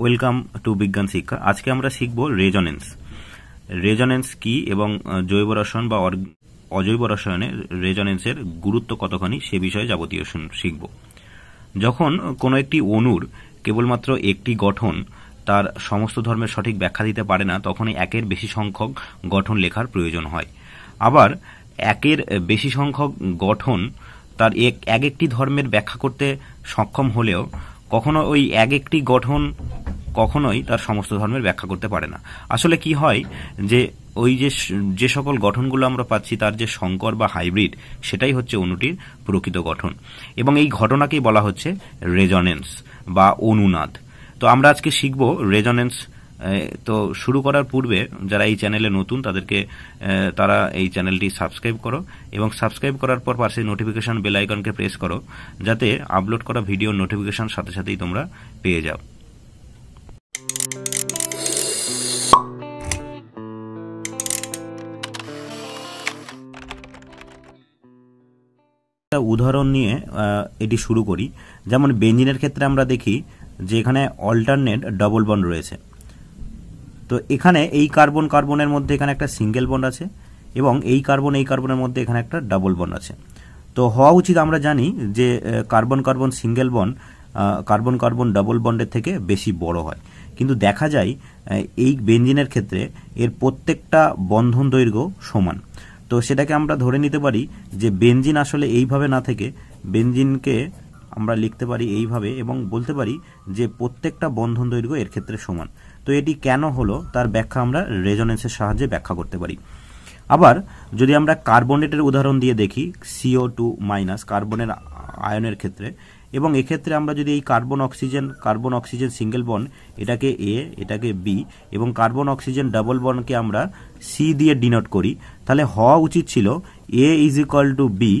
welcome to বিজ্ঞান শিক্ষা আজকে আমরা শিখব রেজনেন্স রেজনেন্স কি এবং জৈব রসায়ন বা অজৈব রসায়নে রেজনেন্সের গুরুত্ব কতখানি সে বিষয়ে যাবতীয় শিখব যখন কোনো একটি অনুর কেবলমাত্র একটি গঠন তার সমস্ত ধর্মের সঠিক ব্যাখ্যা দিতে পারে না তখনই একের বেশি সংখ্যক গঠন লেখার প্রয়োজন হয় আবার একের বেশি সংখ্যক গঠন তার এক এক একটি ধর্মের ব্যাখ্যা করতে সক্ষম হলেও কখনো ওই এক একটি গঠন কখনোই তার সমস্ত ধর্মের ব্যাখ্যা করতে পারে না আসলে কি হয় যে ওই যে যে সকল গঠনগুলো আমরা পাচ্ছি তার যে সংকর বা হাইব্রিড সেটাই হচ্ছে অণুটির প্রকৃত গঠন এবং এই ঘটনাকেই বলা হচ্ছে রেজনেন্স বা অনুনাদ তো আমরা আজকে শিখব রেজনেন্স তো শুরু করার পূর্বে যারা এই চ্যানেলে নতুন তাদেরকে তারা এই চ্যানেলটি সাবস্ক্রাইব করো এবং সাবস্ক্রাইব করার পর পাশে নোটিফিকেশান বেল আইকনকে প্রেস করো যাতে আপলোড করা ভিডিও নোটিফিকেশান সাথে সাথেই তোমরা পেয়ে যাও একটা উদাহরণ নিয়ে এটি শুরু করি যেমন বেঞ্জিনের ক্ষেত্রে আমরা দেখি যে এখানে অল্টারনেট ডবল বন্ড রয়েছে তো এখানে এই কার্বন কার্বনের মধ্যে এখানে একটা সিঙ্গেল বন্ড আছে এবং এই কার্বন এই কার্বনের মধ্যে এখানে একটা ডাবল বন্ড আছে তো হওয়া উচিত আমরা জানি যে carbon carbon single bond carbon carbon double বন্ডের থেকে বেশি বড় হয় কিন্তু দেখা যায় এই বেঞ্জিনের ক্ষেত্রে এর প্রত্যেকটা বন্ধন দৈর্ঘ্য সমান তো সেটাকে আমরা ধরে নিতে পারি যে বেঞ্জিন আসলে এইভাবে না থেকে বেঞ্জিনকে আমরা লিখতে পারি এইভাবে এবং বলতে পারি যে প্রত্যেকটা বন্ধন দৈর্ঘ্য এর ক্ষেত্রে সমান তো এটি কেন হলো তার ব্যাখ্যা আমরা রেজনেন্সের সাহায্যে ব্যাখ্যা করতে পারি আবার যদি আমরা কার্বনেটের উদাহরণ দিয়ে দেখি সিও টু মাইনাস কার্বনের আয়নের ক্ষেত্রে এবং এক্ষেত্রে আমরা যদি এই carbon oxygen carbon oxygen single bond এটাকে এ এটাকে বি এবং কার্বন অক্সিজেন ডাবল বনকে আমরা সি দিয়ে ডিনোট করি তাহলে হওয়া উচিত ছিল A is equal to B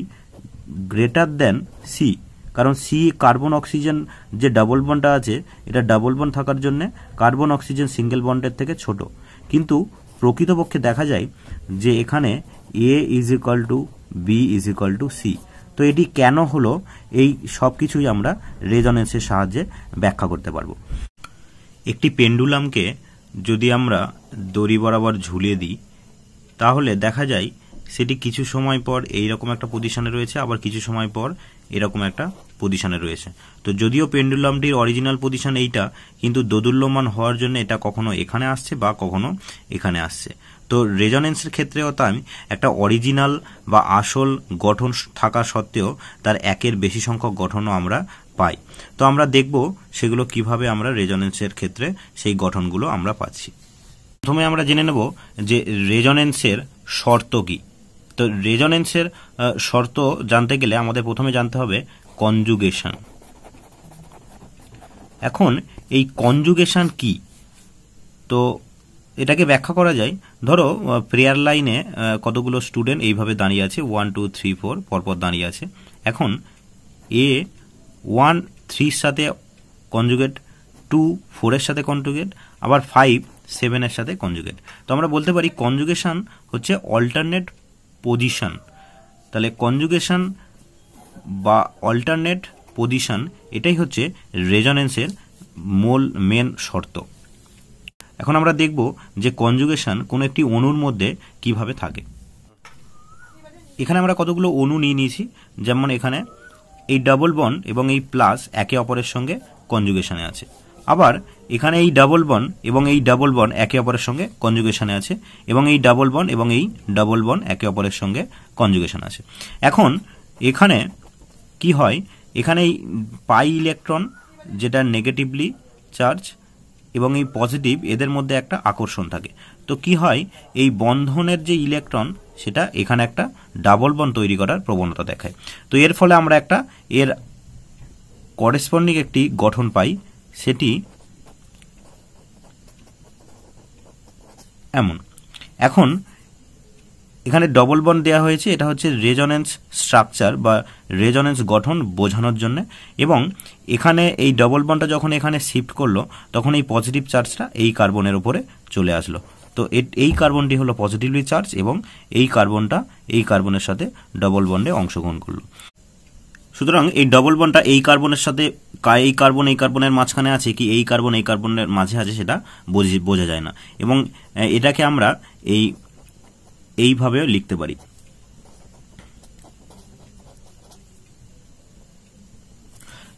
greater than C কারণ সি কার্বন অক্সিজেন যে ডাবল বনটা আছে এটা ডাবল বন থাকার জন্য কার্বন অক্সিজেন সিঙ্গেল বন্ডের থেকে ছোট কিন্তু প্রকৃতপক্ষে দেখা যায় যে এখানে A is equal to B is equal to C তো এটি কেন হলো এই সব কিছুই আমরা রেজনেন্সের সাহায্যে ব্যাখ্যা করতে পারবো একটি পেন্ডুলামকে যদি আমরা দড়ি বরাবর ঝুলিয়ে দিই তাহলে দেখা যায় সেটি কিছু সময় পর এইরকম একটা পজিশনে রয়েছে আবার কিছু সময় পর এরকম একটা পজিশনে রয়েছে তো যদিও পেন্ডুলামটির অরিজিনাল পজিশন এইটা কিন্তু দোদুল্যমান হওয়ার জন্য এটা কখনো এখানে আসছে বা কখনো এখানে আসছে তো রেজনেন্সের ক্ষেত্রেও তাই একটা অরিজিনাল বা আসল গঠন থাকা সত্ত্বেও তার একের বেশি সংখ্যক গঠনও আমরা পাই তো আমরা দেখব সেগুলো কিভাবে আমরা রেজনেন্সের ক্ষেত্রে সেই গঠনগুলো আমরা পাচ্ছি প্রথমে আমরা জেনে নেব যে রেজনেন্সের শর্ত কী তো রেজনেন্সের শর্ত জানতে গেলে আমাদের প্রথমে জানতে হবে কনজুগেশন এখন এই কনজুগেশন কি তো এটাকে ব্যাখ্যা করা যায় ধরো প্রেয়ার লাইনে কতগুলো স্টুডেন্ট এইভাবে দাঁড়িয়ে আছে ওয়ান টু থ্রি ফোর পরপর দাঁড়িয়ে আছে এখন এ ওয়ান থ্রির সাথে কনজুগেট টু ফোরের সাথে কনজুগেট আবার ফাইভ সেভেনের সাথে কনজুগেট তো আমরা বলতে পারি কনজুগেশন হচ্ছে অল্টারনেট পজিশন তাহলে কনজুগেশন বা অল্টারনেট পজিশন এটাই হচ্ছে রেজনেন্সের মূল মেন শর্ত এখন আমরা দেখব যে কনজুগেশন কোনো একটি অণুর মধ্যে কিভাবে থাকে এখানে আমরা কতগুলো অণু নিয়ে নিয়েছি যেমন এখানে এই ডাবল বন এবং এই প্লাস একে অপরের সঙ্গে কনজুগেশনে আছে আবার এখানে এই ডাবল বন এবং এই ডাবল বন একে অপরের সঙ্গে কনজুগেশনে আছে এবং এই ডাবল বন এবং এই ডাবল বন একে অপরের সঙ্গে কনজুগেশন আছে এখন এখানে কি হয় এখানে এই পাই ইলেকট্রন যেটা নেগেটিভলি চার্জ এবং এই পজিটিভ এদের মধ্যে একটা আকর্ষণ থাকে তো কি হয় এই বন্ধনের যে ইলেকট্রন সেটা এখানে একটা ডাবল বন তৈরি করার প্রবণতা দেখায় তো এর ফলে আমরা একটা এর করেসপন্ডিং একটি গঠন পাই সেটি এমন এখন এখানে ডবল বন্ড দেওয়া হয়েছে এটা হচ্ছে রেজনেন্স স্ট্রাকচার বা রেজনেন্স গঠন বোঝানোর জন্য এবং এখানে এই ডবল বন্ডটা যখন এখানে শিফট করলো তখন এই পজিটিভ চার্জটা এই কার্বনের উপরে চলে আসলো তো এই কার্বনটি হলো পজিটিভলি চার্জ এবং এই কার্বনটা এই কার্বনের সাথে ডবল বন্ডে অংশগ্রহণ করলো সুতরাং এই ডবল বন্ডটা এই কার্বনের সাথে এই কার্বন এই কার্বনের মাঝখানে আছে কি এই কার্বন এই কার্বনের মাঝে আছে সেটা বোঝা যায় না এবং এটাকে আমরা এই এইভাবেও লিখতে পারি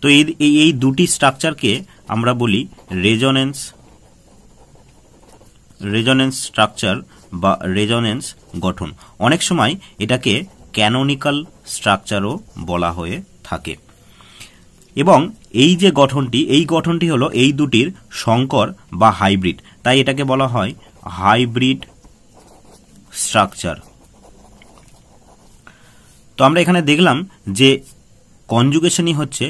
তো এই এই দুটি স্ট্রাকচারকে আমরা বলি রেজনেন্স রেজনেন্স স্ট্রাকচার বা রেজনেন্স গঠন অনেক সময় এটাকে ক্যানোনিক্যাল স্ট্রাকচারও বলা হয়ে থাকে এবং এই যে গঠনটি এই গঠনটি হলো এই দুটির সংকর বা হাইব্রিড তাই এটাকে বলা হয় হাইব্রিড স্ট্রাকচার তো আমরা এখানে দেখলাম যে কনজুগেশনই হচ্ছে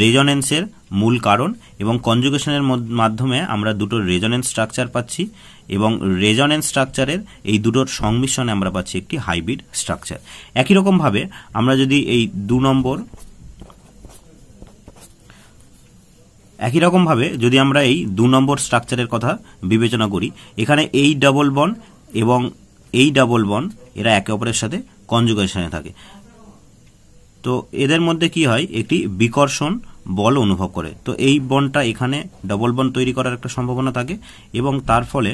রেজনেন্সের মূল কারণ এবং কনজুগেশনের মাধ্যমে আমরা দুটো রেজনেন্স স্ট্রাকচার পাচ্ছি এবং রেজনেন্স স্ট্রাকচারের এই দুটোর সংমিশ্রণে আমরা পাচ্ছি একটি হাইব্রিড স্ট্রাকচার একই রকমভাবে আমরা যদি এই দু নম্বর একই রকমভাবে যদি আমরা এই দু নম্বর স্ট্রাকচারের কথা বিবেচনা করি এখানে এই ডবল বন এবং এই ডাবল বন্ড এরা একে অপরের সাথে কনজুগেশনে থাকে তো এদের মধ্যে কি হয় একটি বিকর্ষণ বল অনুভব করে তো এই বনটা এখানে ডবল বন তৈরি করার একটা সম্ভাবনা থাকে এবং তার ফলে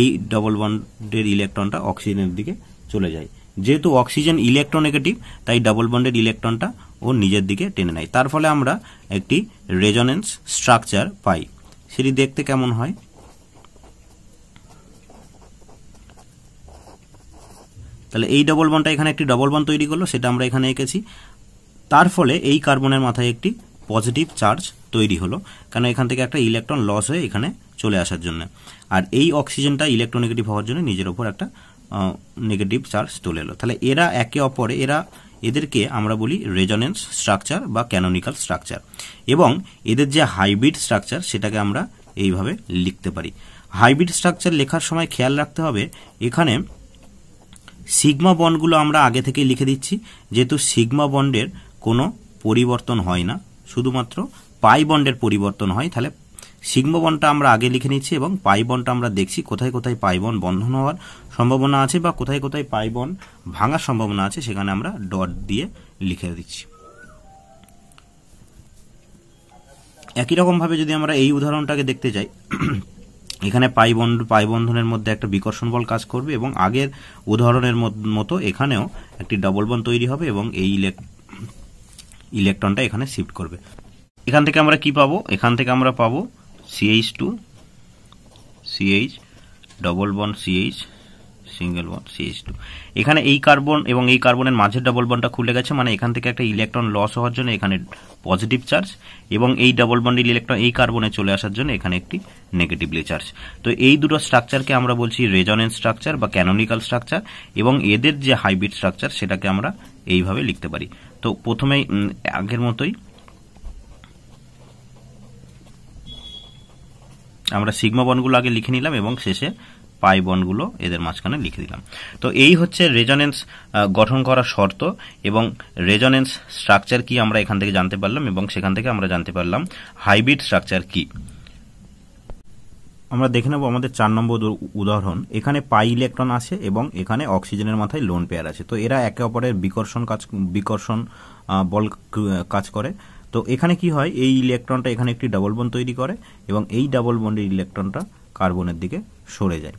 এই ডবল বন্ডের ইলেকট্রনটা অক্সিজেনের দিকে চলে যায় যেহেতু অক্সিজেন ইলেকট্রন নেগেটিভ তাই ডাবল বন্ডের ইলেকট্রনটা ও নিজের দিকে টেনে নেয় তার ফলে আমরা একটি রেজনেন্স স্ট্রাকচার পাই সেটি দেখতে কেমন হয় তাহলে এই ডবল বনটা এখানে একটি ডবল বন তৈরি করলো সেটা আমরা এখানে এঁকেছি তার ফলে এই কার্বনের মাথায় একটি পজিটিভ চার্জ তৈরি হলো কারণ এখান থেকে একটা ইলেকট্রন লস হয়ে এখানে চলে আসার জন্য আর এই অক্সিজেনটা ইলেকট্রোনেগেটিভ হওয়ার জন্য নিজের ওপর একটা নেগেটিভ চার্জ তুলে এলো তাহলে এরা একে অপরে এরা এদেরকে আমরা বলি রেজনেন্স স্ট্রাকচার বা ক্যানোনিক্যাল স্ট্রাকচার এবং এদের যে হাইব্রিড স্ট্রাকচার সেটাকে আমরা এইভাবে লিখতে পারি হাইব্রিড স্ট্রাকচার লেখার সময় খেয়াল রাখতে হবে এখানে সিগমা বন্ডগুলো আমরা আগে থেকেই লিখে দিচ্ছি যেহেতু সিগমা বন্ডের কোনো পরিবর্তন হয় না শুধুমাত্র পাই বন্ডের পরিবর্তন হয় তাহলে সিগমা বন্ডটা আমরা আগে লিখে নিচ্ছি এবং পাই বন্ডটা আমরা দেখছি কোথায় কোথায় পাই বন বন্ধন হওয়ার সম্ভাবনা আছে বা কোথায় কোথায় পাই বন ভাঙার সম্ভাবনা আছে সেখানে আমরা ডট দিয়ে লিখে দিচ্ছি একই রকমভাবে যদি আমরা এই উদাহরণটাকে দেখতে যাই এখানে পাই বন্ধ পাই বন্ধনের মধ্যে একটা বিকর্ষণ বল কাজ করবে এবং আগের উদাহরণের মতো এখানেও একটি ডবল বন তৈরি হবে এবং এই ইলেকট্রনটা এখানে শিফট করবে এখান থেকে আমরা কি পাবো এখান থেকে আমরা পাবো CH two CH double bond CH single one CS two এখানে এই কার্বন এবং এই কার্বনের মাঝের ডাবল বন্ডটা খুলে গেছে মানে এখান থেকে একটা ইলেকট্রন লস হওয়ার জন্য এখানে পজিটিভ চার্জ এবং এই ডাবল বন্ডের ইলেকট্রন এই কার্বনে চলে আসার জন্য এখানে একটি নেগেটিভলি চার্জ তো এই দুটো স্ট্রাকচারকে আমরা বলছি রেজনেন্স স্ট্রাকচার বা ক্যানোনিক্যাল স্ট্রাকচার এবং এদের যে হাইব্রিড স্ট্রাকচার সেটাকে আমরা এইভাবে লিখতে পারি তো প্রথমে আগের মতোই আমরা সিগমা বনগুলো আগে লিখে নিলাম এবং শেষে পাই বনগুলো এদের মাঝখানে লিখে দিলাম তো এই হচ্ছে রেজনেন্স গঠন করা শর্ত এবং রেজনেন্স স্ট্রাকচার কি আমরা এখান থেকে জানতে পারলাম এবং সেখান থেকে আমরা জানতে পারলাম হাইব্রিড স্ট্রাকচার কি আমরা দেখে নেব আমাদের চার নম্বর উদাহরণ এখানে পাই ইলেকট্রন আছে এবং এখানে অক্সিজেনের মাথায় লোন পেয়ার আছে তো এরা একে অপরের বিকর্ষণ কাজ বিকর্ষণ বল কাজ করে তো এখানে কি হয় এই ইলেকট্রনটা এখানে একটি ডাবল বন্ড তৈরি করে এবং এই ডাবল বন্ডের ইলেকট্রনটা কার্বনের দিকে সরে যায়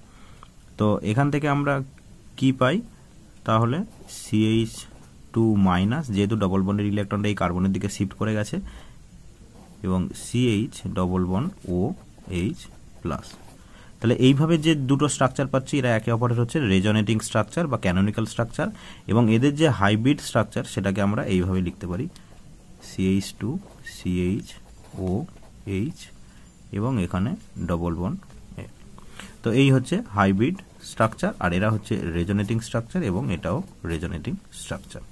তো এখান থেকে আমরা কি পাই তাহলে সিএইচ টু মাইনাস যেহেতু ডবল বন্ডের ইলেকট্রনটা এই কার্বনের দিকে শিফট করে গেছে এবং CH double bond O H plus তাহলে এইভাবে যে দুটো স্ট্রাকচার পাচ্ছি এরা একে অপরের হচ্ছে রেজনেটিং স্ট্রাকচার বা ক্যানোনিক্যাল স্ট্রাকচার এবং এদের যে হাইব্রিড স্ট্রাকচার সেটাকে আমরা এইভাবে লিখতে পারি CH two CH O H এবং এখানে ডবল বন্ড তো এই হচ্ছে হাইব্রিড স্ট্রাকচার আর এরা হচ্ছে রেজোনেটিং স্ট্রাকচার এবং এটাও রেজোনেটিং স্ট্রাকচার